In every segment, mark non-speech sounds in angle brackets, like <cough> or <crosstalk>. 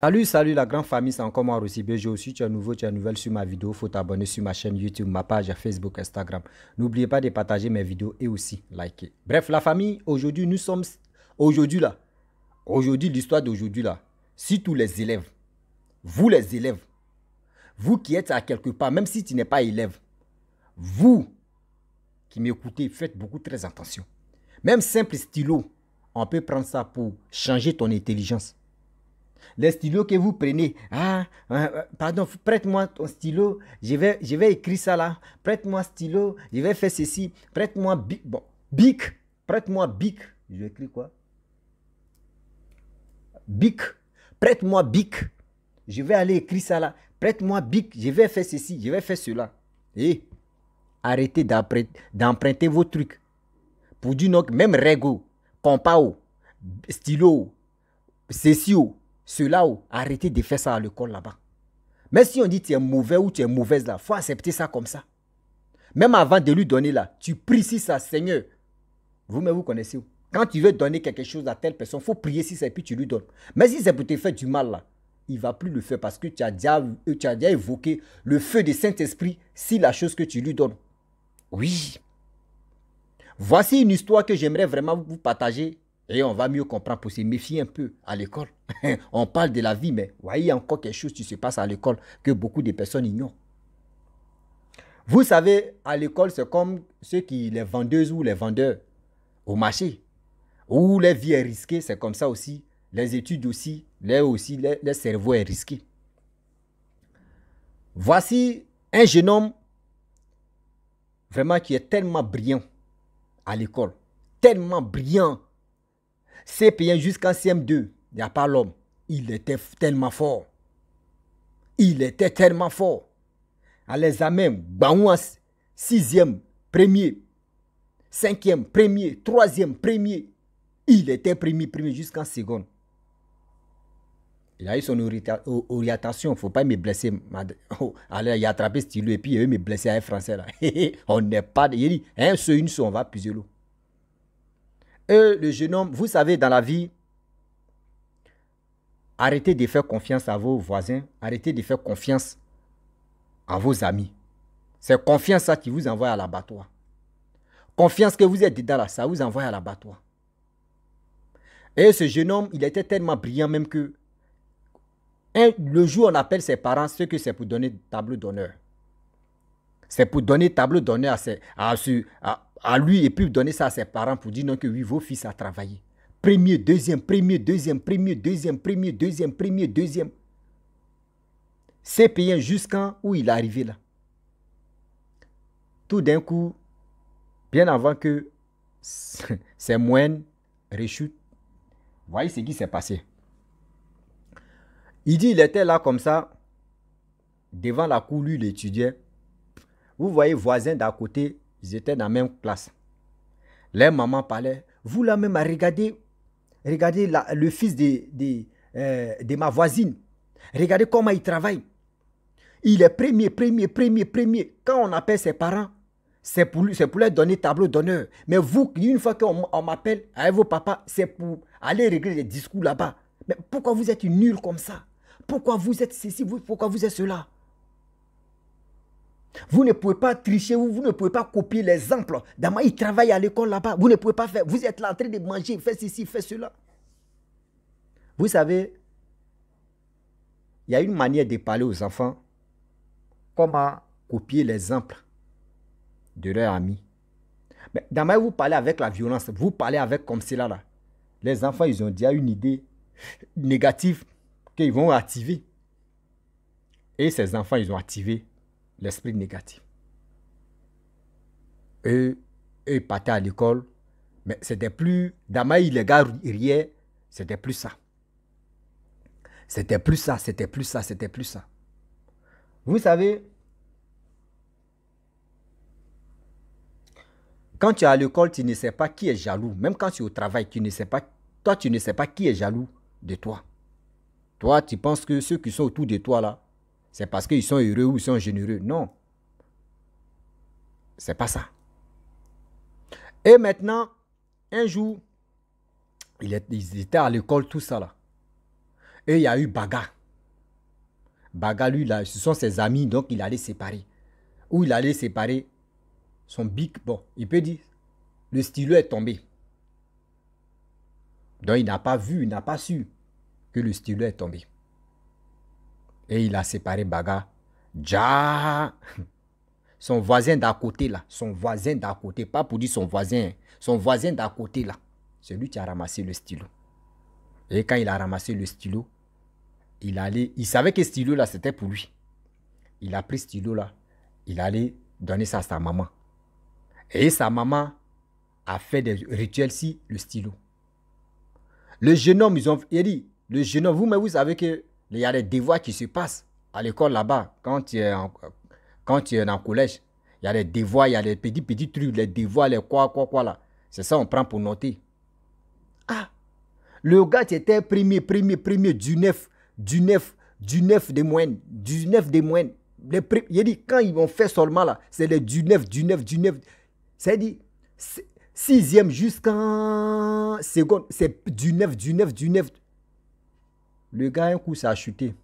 Salut, salut la grande famille, c'est encore moi Rossi BG aussi. Tu es nouveau, tu es nouvelle sur ma vidéo, faut t'abonner sur ma chaîne YouTube, ma page Facebook, Instagram. N'oubliez pas de partager mes vidéos et aussi liker. Bref, la famille, aujourd'hui nous sommes aujourd'hui là. Aujourd'hui l'histoire d'aujourd'hui là. Si tous les élèves, vous les élèves, vous qui êtes à quelque part, même si tu n'es pas élève, vous qui m'écoutez, faites beaucoup très attention. Même simple stylo, on peut prendre ça pour changer ton intelligence les stylos que vous prenez, ah, ah, ah, pardon, prête-moi ton stylo, je vais, je vais écrire ça là, prête-moi stylo, je vais faire ceci, prête-moi bic, bon, bic, prête-moi bic, je vais écrire quoi Bic, prête-moi bic, je vais aller écrire ça là, prête-moi bic, je vais faire ceci, je vais faire cela. Et arrêtez d'emprunter vos trucs. Pour du même Rego, Compao, Stylo, Ceci ceux-là, arrêtez de faire ça à l'école là-bas. Mais si on dit tu es mauvais ou tu es mauvaise là, faut accepter ça comme ça. Même avant de lui donner là, tu pries si ça, Seigneur. Vous-même, vous connaissez. Quand tu veux donner quelque chose à telle personne, faut prier si c'est puis tu lui donnes. Mais si c'est pour te faire du mal là, il va plus le faire parce que tu as déjà, euh, tu as déjà évoqué le feu du Saint-Esprit si la chose que tu lui donnes. Oui. Voici une histoire que j'aimerais vraiment vous partager et on va mieux comprendre pour se méfier un peu à l'école. <laughs> on parle de la vie, mais voyez, il y a encore quelque chose qui se passe à l'école que beaucoup de personnes ignorent. Vous savez, à l'école, c'est comme ceux qui, les vendeuses ou les vendeurs au marché, où les vies est risquée, c'est comme ça aussi. Les études aussi, les, aussi, les, cerveaux est risqué. Voici un jeune homme vraiment qui est tellement brillant à l'école, tellement brillant CP1 jusqu'en CM2, il n'y a pas l'homme. Il était tellement fort. Il était tellement fort. À l'examen, Baou sixième premier, cinquième premier, 3 premier. Il était premier, premier jusqu'en seconde. Il a eu son orientation. Il ne faut pas me blesser. <laughs> Oh, il a attrapé stylo et puis il euh, me blesser à un français. Là. <laughs> on n'est pas. Il dit, un seul, une seule, on va puiser l'eau. Et le jeune homme, vous savez, dans la vie, arrêtez de faire confiance à vos voisins, arrêtez de faire confiance à vos amis. C'est confiance ça qui vous envoie à l'abattoir. Confiance que vous êtes dedans ça vous envoie à l'abattoir. Et ce jeune homme, il était tellement brillant même que le jour on appelle ses parents, ce que c'est pour donner tableau d'honneur. C'est pour donner tableau d'honneur à, ses, à, à lui et puis donner ça à ses parents pour dire non que oui, vos fils a travaillé. Premier, deuxième, premier, deuxième, premier, deuxième, premier, deuxième, premier, deuxième. C'est payé jusqu'à où il est arrivé là. Tout d'un coup, bien avant que ses <laughs> moines réchutent, voyez ce qui s'est passé. Il dit, il était là comme ça, devant la cour, lui, il Vous voyez, voisin d'à côté, ils étaient dans la même classe. Les mamans parlaient, vous là même, regardez, regardez le fils euh, de, ma voisine. Regardez comment il travaille. Il est premier, premier, premier, premier. Quand on appelle ses parents, c'est pour, pour, leur donner tableau d'honneur. Mais vous, une fois qu'on m'appelle avec vos papas, c'est pour aller régler les discours là-bas. Mais pourquoi vous êtes nul comme ça Pourquoi vous êtes ceci Pourquoi vous êtes cela vous ne pouvez pas tricher, vous ne pouvez pas copier l'exemple. Dama, il travaille à l'école là-bas. Vous ne pouvez pas faire. Vous êtes là en train de manger, faites ceci, faites cela. Vous savez, il y a une manière de parler aux enfants comment copier l'exemple de leur ami. Mais Dama, vous parlez avec la violence, vous parlez avec comme cela là. Les enfants, ils ont déjà une idée négative qu'ils vont activer. Et ces enfants, ils ont activé l'esprit négatif. Eux, ils partaient à l'école, mais c'était plus. Damaï, les gars riaient, c'était plus ça. C'était plus ça, c'était plus ça, c'était plus ça. Vous savez, quand tu es à l'école, tu ne sais pas qui est jaloux. Même quand tu es au travail, tu ne sais pas. Toi, tu ne sais pas qui est jaloux de toi. Toi, tu penses que ceux qui sont autour de toi là, c'est parce qu'ils sont heureux ou ils sont généreux. Non. C'est pas ça. Et maintenant, un jour, ils étaient à l'école, tout ça là. Et il y a eu Baga. Baga, lui, là, ce sont ses amis, donc il allait séparer. Ou il allait séparer son bic. Bon, il peut dire, le stylo est tombé. Donc il n'a pas vu, il n'a pas su que le stylo est tombé. Et il a séparé Baga. Ja Son voisin d'à côté là, son voisin d'à côté, pas pour dire son voisin, hein. son voisin d'à côté là, celui qui a ramassé le stylo. Et quand il a ramassé le stylo, il allait, il savait que stylo là c'était pour lui. Il a pris stylo là, il allait donner ça à sa maman. Et sa maman a fait des rituels si le stylo. Le jeune homme, ils ont, il dit, le jeune homme, vous, mais vous savez que il y a des devoirs qui se passent à l'école là-bas, quand tu es en, quand tu es collège. Il y a des devoirs, il y a des petits, petits trucs, les devoirs, les quoi, quoi, quoi là. C'est ça, on prend pour noter. Ah, le gars, tu étais premier, premier, premier, du 9, du 9, du 9 des moines, du 9 des moines. Les il dit, quand ils vont faire seulement là, c'est les du 9, du 9, du 9. C'est-à-dire, sixième jusqu'en seconde, c'est du 9, du 9, du 9. Le gars, un coup, ça a chuté.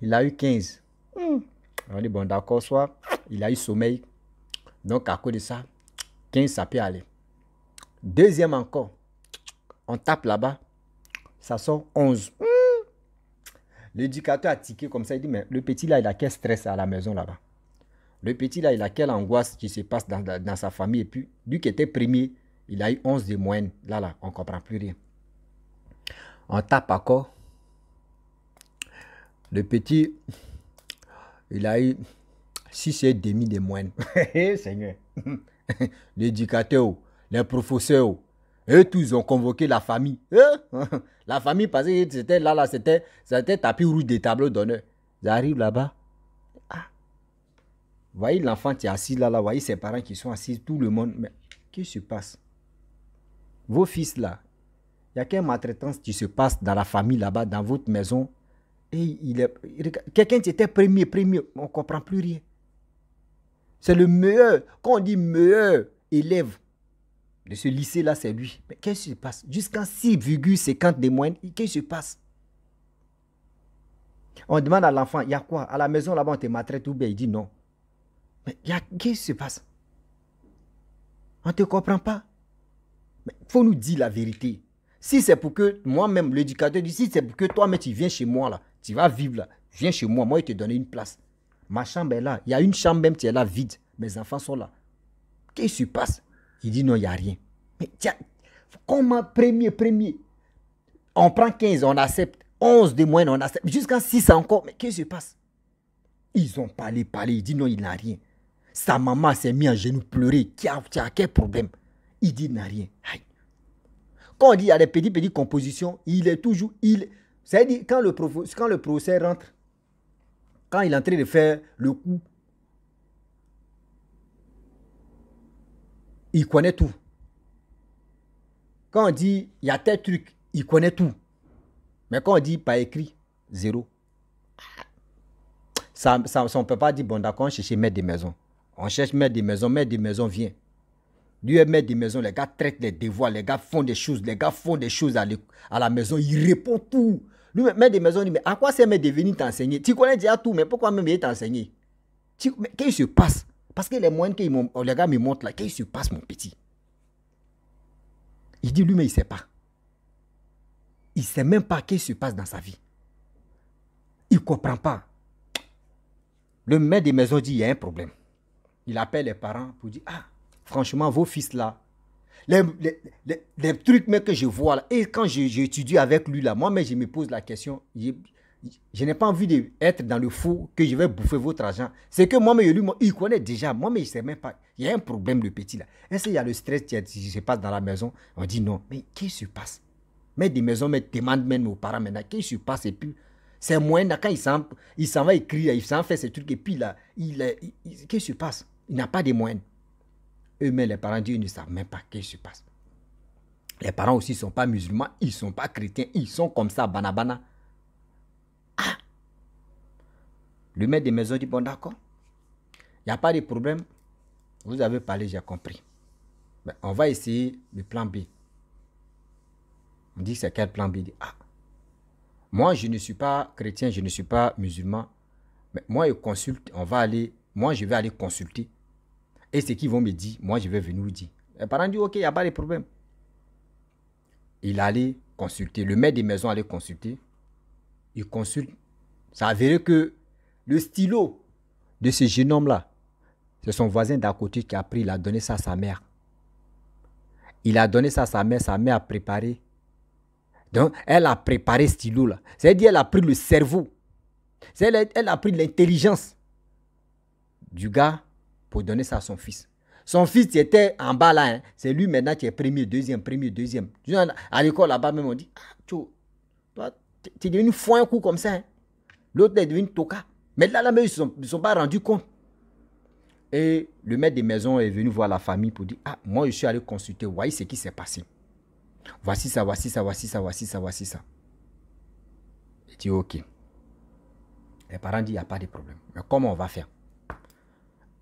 Il a eu 15. Hmm. On dit, bon, d'accord, soit il a eu sommeil. Donc, à cause de ça, 15, ça peut aller. Deuxième encore. On tape là-bas. Ça sort 11. Hmm. L'éducateur a tiqué comme ça. Il dit, mais le petit là, il a quel stress à la maison là-bas. Le petit là, il a quelle angoisse qui se passe dans, sa famille. Et puis, lui qui était premier, il a eu 11 des moines. Là, là, on ne comprend plus rien on tape encore. Le petit, il a eu six et demi de moines. <laughs> Eh, Seigneur. <laughs> L'éducateur, les professeurs, eux tous ont convoqué la famille. Eh, <laughs> la famille, parce que c'était là, là, c'était, c'était tapis rouge des tableaux d'honneur. Ils arrivent là-bas. Ah. Voyez l'enfant qui est assis là, là, voyez ses parents qui sont assis, tout le monde. Mais qu'est-ce qui se passe? Vos fils là, il y a qu'une maltraitance qui se passe dans la famille là-bas, dans votre maison. Et il est, quelqu'un qui était premier, premier, on ne comprend plus rien. C'est le meilleur, quand on dit meilleur élève de ce lycée-là, c'est lui. Mais qu'est-ce qui se passe Jusqu'à 6,50 des moines, qu'est-ce qui se passe On demande à l'enfant, il y a quoi À la maison là-bas, on te maltraite ou bien il dit non. Mais qu'est-ce qui se passe On ne te comprend pas. Il faut nous dire la vérité. Si c'est pour que moi-même, l'éducateur dit, si c'est pour que toi-même, tu viens chez moi, là, tu vas vivre là, viens chez moi, moi, je te donner une place. Ma chambre est là, il y a une chambre même, qui est là, vide, mes enfants sont là. Qu'est-ce qui se passe Il dit, non, il n'y a rien. Mais tiens, comment premier, premier On prend 15, on accepte. 11 de moins, on accepte. Jusqu'à 6 encore. Mais qu'est-ce qui se passe Ils ont parlé, parlé. Il dit, non, il n'a rien. Sa maman s'est mise à genoux pleurer. Qui a, quel problème Il dit, il n'a rien. Aïe. Quand on dit il y a des petits petits compositions, il est toujours. Il... C'est-à-dire, quand le, quand le procès rentre, quand il est en train de faire le coup, il connaît tout. Quand on dit il y a tel truc, il connaît tout. Mais quand on dit pas écrit, zéro. Ça, on ne peut pas dire, bon d'accord, on cherche maître des maisons. On cherche maître des maisons, maître des maisons vient. Lui maître des maisons, les gars traitent les devoirs, les gars font des choses, les gars font des choses à, la maison, il répond tout. L'UMR des maisons dit, mais à quoi c'est de venir t'enseigner Tu connais déjà tout, mais pourquoi même il t'enseigner Qu'est-ce qui se passe Parce que les moyens que les gars me montrent là, qu'est-ce qui se passe, mon petit Il dit, lui, mais il ne sait pas. Il ne sait même pas ce qui se passe dans sa vie. Il ne comprend pas. Le maire des maisons dit, il y a un problème. Il appelle les parents pour dire, ah, Franchement, vos fils là, les, trucs mais, que je vois là, et quand j'étudie avec lui là, moi mais je me pose la question, je, n'ai pas envie d'être dans le faux que je vais bouffer votre argent. C'est que moi mais lui, il connaît déjà, moi mais je ne sais même pas. Il y a un problème de petit là. Est-ce qu'il y a le stress qui se passe dans la maison On dit non, mais qu'est-ce qui se passe mais des maisons, mais demandent même aux parents maintenant, qu'est-ce qui se passe et puis c'est moyens là, quand il s'en, il va écrire, il s'en fait ces trucs, et puis là, il, qu'est-ce qui se passe Il n'a pas de moyens eux les parents disent, ils ne savent même pas ce qui se passe. Les parents aussi ne sont pas musulmans, ils ne sont pas chrétiens, ils sont comme ça, banabana. Ah Le maître des maisons dit, bon d'accord, il n'y a pas de problème, vous avez parlé, j'ai compris. Mais on va essayer le plan B. On dit, c'est quel plan B ah, moi je ne suis pas chrétien, je ne suis pas musulman, mais moi je consulte, on va aller, moi je vais aller consulter et ce qu'ils vont me dire, moi, je vais venir vous dire. Le parent dit, OK, il n'y a pas de problème. Il allait consulter, le maire des maisons allait consulter. Il consulte. Ça a avéré que le stylo de ce jeune homme-là, c'est son voisin d'à côté qui a pris, il a donné ça à sa mère. Il a donné ça à sa mère, sa mère a préparé. Donc, elle a préparé ce stylo-là. C'est-à-dire, elle a pris le cerveau. elle a pris l'intelligence du gars pour donner ça à son fils. Son fils était en bas là, hein, c'est lui maintenant qui est premier, deuxième, premier, deuxième. À l'école là-bas même, on dit, ah, tu, toi, es devenu fou un coup comme ça. Hein. L'autre est devenu toka. Mais là, là même, ils ne sont, sont, pas rendus compte. Et le maître des maisons est venu voir la famille pour dire, ah, moi je suis allé consulter, voyez ce qui s'est passé. Voici ça, voici ça, voici ça, voici ça, voici ça. Il dit, ok. Les parents disent, il n'y a pas de problème. Mais comment on va faire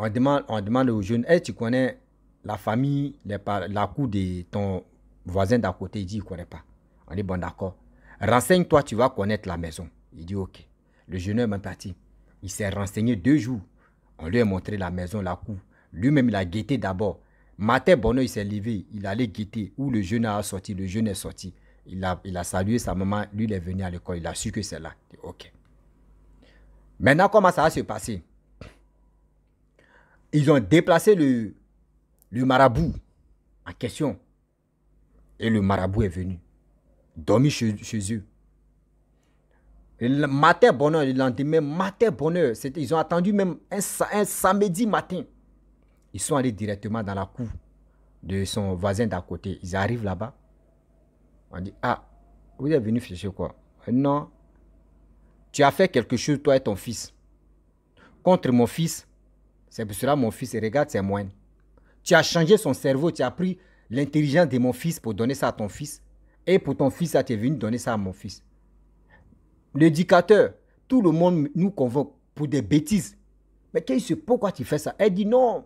on demande, au jeune, « aux eh, tu connais la famille, la cour de ton voisin d'à côté, il dit, il ne connaît pas. On dit, bon, d'accord. Renseigne-toi, tu vas connaître la maison. Il dit, ok. Le jeune homme est parti. Il s'est renseigné deux jours. On lui a montré la maison, la cour. Lui-même, il a guetté d'abord. Matin, Bonheur, il s'est levé. Il allait guetter. Où le jeune a sorti, le jeune est sorti. Il a, il a salué sa maman. Lui, il est venu à l'école. Il a su que c'est là. Il dit, ok. Maintenant, comment ça va se passer ils ont déplacé le, marabout en question. Et le marabout est venu, dormi chez, eux. Le matin bonheur, le lendemain, matin bonheur, ils ont attendu même un, samedi matin. Ils sont allés directement dans la cour de son voisin d'à côté. Ils arrivent là-bas. On dit, ah, vous êtes venu chercher quoi euh, Non. Tu as fait quelque chose, toi et ton fils. Contre mon fils, c'est pour cela, mon fils, regarde c'est moine Tu as changé son cerveau, tu as pris l'intelligence de mon fils pour donner ça à ton fils. Et pour ton fils, ça t'est venu donner ça à mon fils. L'éducateur, tout le monde nous convoque pour des bêtises. Mais qu'est-ce pourquoi tu fais ça Elle dit non.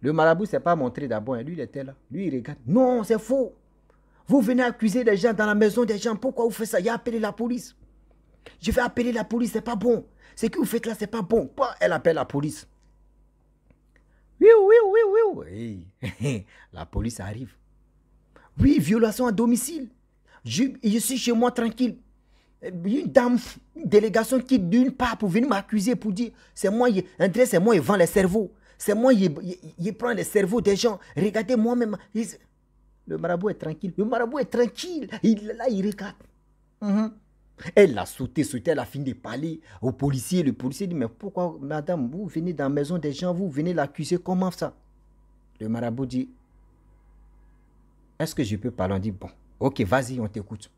Le marabout s'est pas montré d'abord. Hein. Lui, il était là. Lui, il regarde. Non, c'est faux. Vous venez accuser des gens dans la maison des gens. Pourquoi vous faites ça Il a appelé la police. Je vais appeler la police, c'est pas bon. Ce que vous faites là, c'est pas bon. Quoi elle appelle la police. Oui, oui, oui, oui. <laughs> la police arrive. Oui, violation à domicile. Je, suis chez moi tranquille. Une dame, une délégation qui d'une part pour venir m'accuser, pour dire, c'est moi, André, c'est moi, il vend les cerveaux. C'est moi, il, il, prend les cerveaux des gens. Regardez moi-même. Le marabout est tranquille. Le marabout est tranquille. Il, là, il regarde. Mhm. Elle a sauté, sauté, elle a fini de parler au policier. Le policier dit, mais pourquoi, madame, vous venez dans la maison des gens, vous venez l'accuser, comment ça Le marabout dit, est-ce que je peux parler On dit, bon, ok, vas-y, on t'écoute.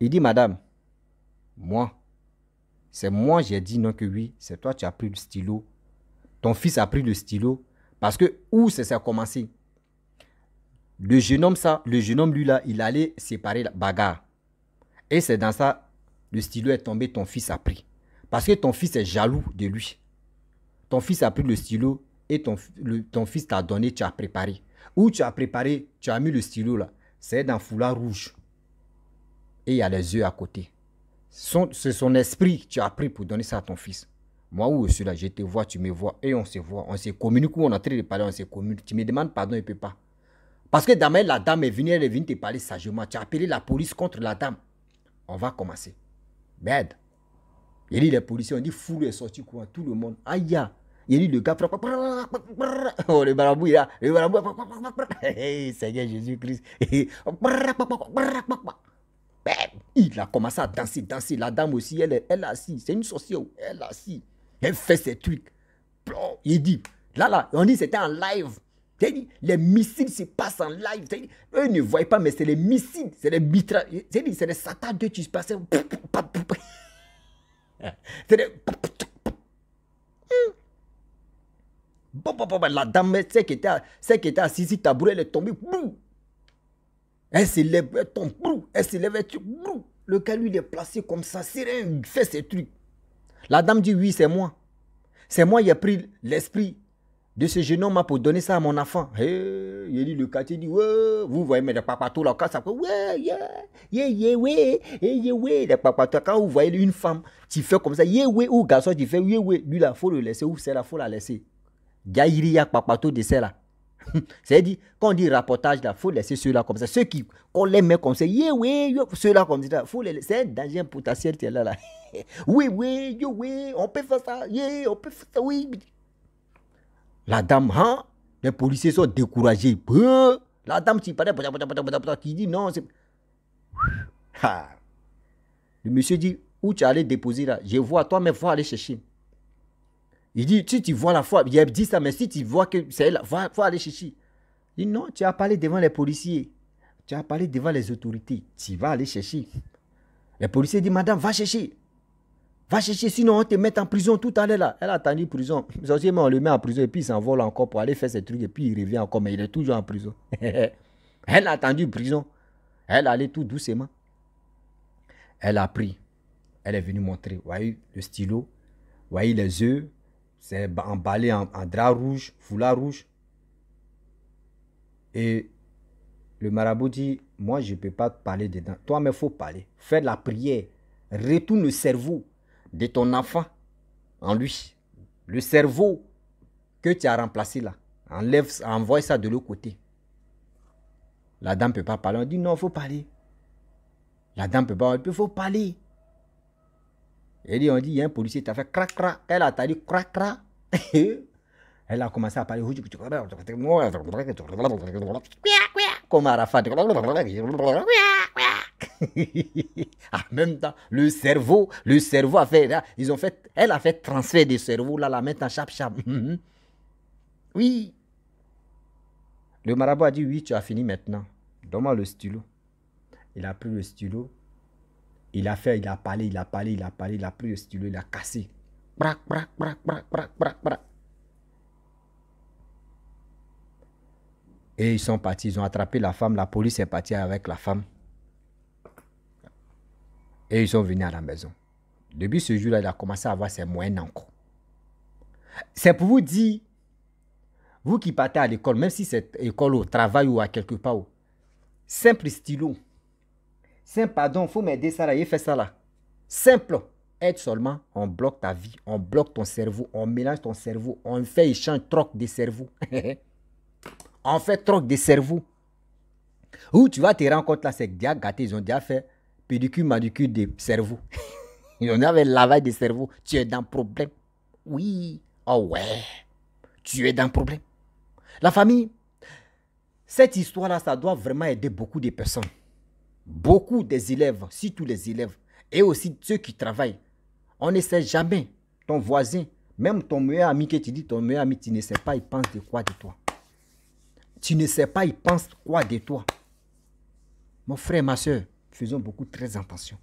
Il dit, madame, moi, c'est moi, j'ai dit non que oui, c'est toi, tu as pris le stylo. Ton fils a pris le stylo parce que où ça a commencé Le jeune homme, ça, le jeune homme, lui, là, il allait séparer la bagarre. Et c'est dans ça, le stylo est tombé, ton fils a pris. Parce que ton fils est jaloux de lui. Ton fils a pris le stylo et ton, ton fils t'a donné, tu as préparé. Où tu as préparé, tu as mis le stylo là. C'est dans foulard rouge. Et il y a les yeux à côté. C'est son esprit que tu as pris pour donner ça à ton fils. Moi où je là, je te vois, tu me vois et on se voit. On se communique on a en train de parler, on se communique. Tu me demandes pardon, il ne peut pas. Parce que la dame est venue, elle est venue te parler sagement. Tu as appelé la police contre la dame on va commencer. Merde. Il dit les policiers, on dit foule est sorti quoi tout le monde. Aïe, il dit le gars, oh, le barabou, il a, le barabou, hey, Seigneur Jésus-Christ. Il a commencé à danser, danser. La dame aussi, elle, elle assise. C'est une sorcière. Elle a assis. Elle fait ses trucs. Il dit, là, là, on dit c'était en live. Les missiles se passent en live. Eux ne voient pas, mais c'est les missiles, c'est les mitra, c'est les satan qui se passent. <laughs> C'est les. Hmm. La dame, celle qui était, celle qui était assise, tabouret, elle est tombée. Elle se lève, elle tombe. Elle se lève, elle Le gars, lui, il est placé comme ça. c'est il fait ses trucs. La dame dit Oui, c'est moi. C'est moi, il a pris l'esprit de ce jeune ma pour donner ça à mon enfant. il dit, le quartier dit, ouais, vous voyez, mais les tout là, quand ça fait, ouais, yeah, yeah, yeah, ouais, yeah, ouais, les papatou, quand vous voyez une femme, tu fait comme ça, yeah, ouais, ou garçon, tu fais, yeah, ouais, lui, là, faut le laisser, ou c'est là, faut la laisser. Gaïri, ya tout de celle là. <laughs> C'est-à-dire, quand on dit rapportage, il faut laisser ceux-là comme ça. Ceux qui, on les met comme ça, yeah, oui, ceux-là comme ça, faut les laisser. C'est un danger potentiel, ta là, là. <laughs> oui, oui, yeah, oui, on peut faire ça, yeah, on peut faire oui. La dame, hein? Les policiers sont découragés. La dame qui parlait, qui dit non. Le monsieur dit, où tu es allé déposer là Je vois, toi, mais va aller chercher. Il dit, si tu vois la fois, il a dit ça, mais si tu vois que c'est là, va, aller chercher. Il dit, non, tu as parlé devant les policiers. Tu as parlé devant les autorités. Tu vas aller chercher. Les policiers dit, madame, va chercher. Va chercher, sinon on te met en prison tout à l'heure là. Elle a attendu prison. Mais on le met en prison et puis il s'envole encore pour aller faire ses trucs et puis il revient encore, mais il est toujours en prison. <laughs> Elle a attendu prison. Elle allait tout doucement. Elle a pris. Elle est venue montrer. Voyez le stylo. Voyez les œufs. C'est emballé en, drap rouge, foulard rouge. Et le marabout dit, moi je ne peux pas parler dedans. Toi, mais il faut parler. Fais de la prière. Retourne le cerveau de ton enfant en lui, le cerveau que tu as remplacé là, enlève, envoie ça de l'autre côté. La dame ne peut pas parler. On dit non, il faut parler. La dame ne peut pas parler. Il faut parler. Et on dit, il y a un policier qui a fait crac Elle a t'a dit crac <laughs> Elle a commencé à parler. Comme Arafat. <laughs> en même temps, le cerveau, le cerveau a fait, ils ont fait, elle a fait transfert des cerveau, là, la mettre en chap-chap. Mhm. oui. Le marabout a dit, oui, tu as fini maintenant. Donne-moi le stylo. Il a pris le stylo. Il a fait, il a parlé, il a parlé, il a parlé, il a pris le stylo, il a cassé. brac, brac, brac, brac, brac, brac. Et ils sont partis, ils ont attrapé la femme, la police est partie avec la femme. Et ils sont venus à la maison. Depuis ce jour-là, il a commencé à avoir ses moyens encore. C'est pour vous dire, vous qui partez à l'école, même si c'est école au travail ou à quelque part, simple stylo, simple pardon, faut m'aider ça là, il fait ça là. Simple, aide seulement, on bloque ta vie, on bloque ton cerveau, on mélange ton cerveau, on fait échange, troc des cerveaux. <laughs> on fait troc des cerveaux. Où tu vas te rendre compte là, c'est déjà gâté, ils ont déjà fait pédicule, manucure de cerveau. en <laughs> avait lavage des cerveaux. Tu es dans problème. Oui. Oh ouais. Tu es dans problème. La famille, cette histoire-là, ça doit vraiment aider beaucoup de personnes. Beaucoup des élèves, surtout les élèves, et aussi ceux qui travaillent. On ne sait jamais. Ton voisin, même ton meilleur ami que tu dis, ton meilleur ami, tu ne sais pas, il pense quoi de toi. Tu ne sais pas, il pense quoi de toi. Mon frère, ma soeur, faisons beaucoup très attention.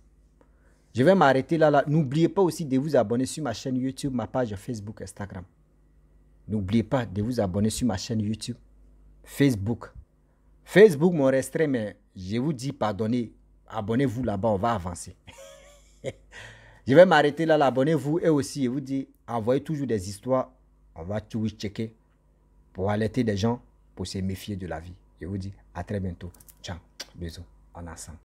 Je vais m'arrêter là. là. N'oubliez pas aussi de vous abonner sur ma chaîne YouTube, ma page Facebook, Instagram. N'oubliez pas de vous abonner sur ma chaîne YouTube, Facebook. Facebook mon restreint, mais je vous dis pardonnez. Abonnez-vous là-bas, on va avancer. <laughs> je vais m'arrêter là, abonnez-vous et aussi, je vous dis, envoyez toujours des histoires. On va tout checker pour alerter des gens, pour se méfier de la vie. Je vous dis à très bientôt. Ciao, bisous, en ensemble.